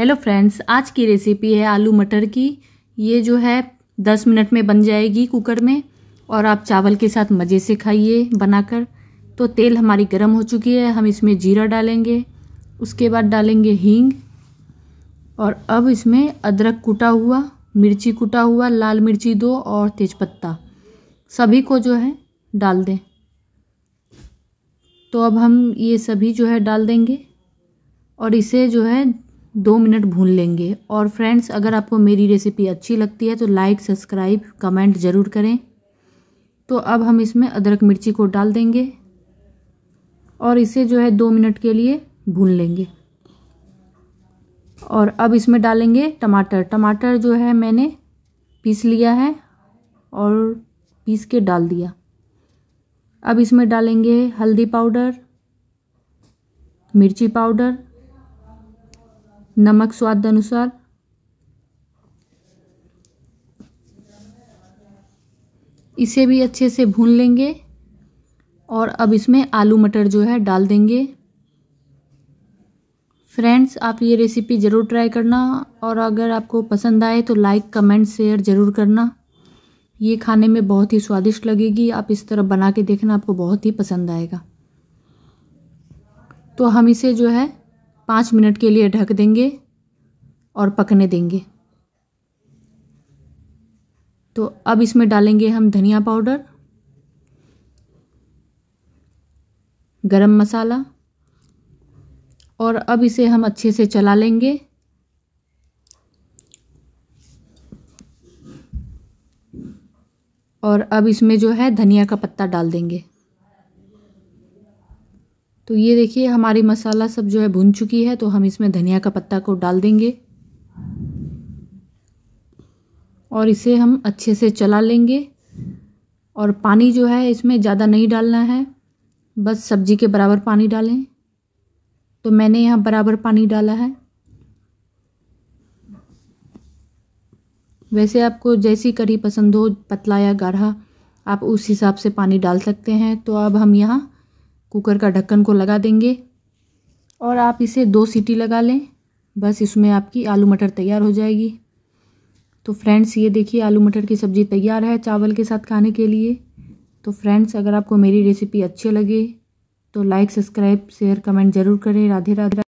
hello friends आज की recipe है आलू मटर की ये जो है दस मिनट में बन जाएगी कुकर में और आप चावल के साथ मज़े से खाइए बनाकर तो तेल हमारी गर्म हो चुकी है हम इसमें जीरा डालेंगे उसके बाद डालेंगे हींग और अब इसमें अदरक कुटा हुआ मिर्ची कुटा हुआ लाल मिर्ची दो और तेज़पत्ता सभी को जो है डाल दें तो अब हम ये सभी जो है डाल देंगे और इसे जो है दो मिनट भून लेंगे और फ्रेंड्स अगर आपको मेरी रेसिपी अच्छी लगती है तो लाइक सब्सक्राइब कमेंट ज़रूर करें तो अब हम इसमें अदरक मिर्ची को डाल देंगे और इसे जो है दो मिनट के लिए भून लेंगे और अब इसमें डालेंगे टमाटर टमाटर जो है मैंने पीस लिया है और पीस के डाल दिया अब इसमें डालेंगे हल्दी पाउडर मिर्ची पाउडर नमक स्वाद अनुसार इसे भी अच्छे से भून लेंगे और अब इसमें आलू मटर जो है डाल देंगे फ्रेंड्स आप ये रेसिपी ज़रूर ट्राई करना और अगर आपको पसंद आए तो लाइक कमेंट शेयर ज़रूर करना ये खाने में बहुत ही स्वादिष्ट लगेगी आप इस तरह बना के देखना आपको बहुत ही पसंद आएगा तो हम इसे जो है पाँच मिनट के लिए ढक देंगे और पकने देंगे तो अब इसमें डालेंगे हम धनिया पाउडर गरम मसाला और अब इसे हम अच्छे से चला लेंगे और अब इसमें जो है धनिया का पत्ता डाल देंगे तो ये देखिए हमारी मसाला सब जो है भुन चुकी है तो हम इसमें धनिया का पत्ता को डाल देंगे और इसे हम अच्छे से चला लेंगे और पानी जो है इसमें ज़्यादा नहीं डालना है बस सब्जी के बराबर पानी डालें तो मैंने यहाँ बराबर पानी डाला है वैसे आपको जैसी कढ़ी पसंद हो पतला या गाढ़ा आप उस हिसाब से पानी डाल सकते हैं तो अब हम यहाँ कुकर का ढक्कन को लगा देंगे और आप इसे दो सीटी लगा लें बस इसमें आपकी आलू मटर तैयार हो जाएगी तो फ्रेंड्स ये देखिए आलू मटर की सब्ज़ी तैयार है चावल के साथ खाने के लिए तो फ्रेंड्स अगर आपको मेरी रेसिपी अच्छी लगे तो लाइक सब्सक्राइब शेयर कमेंट ज़रूर करें राधे राधे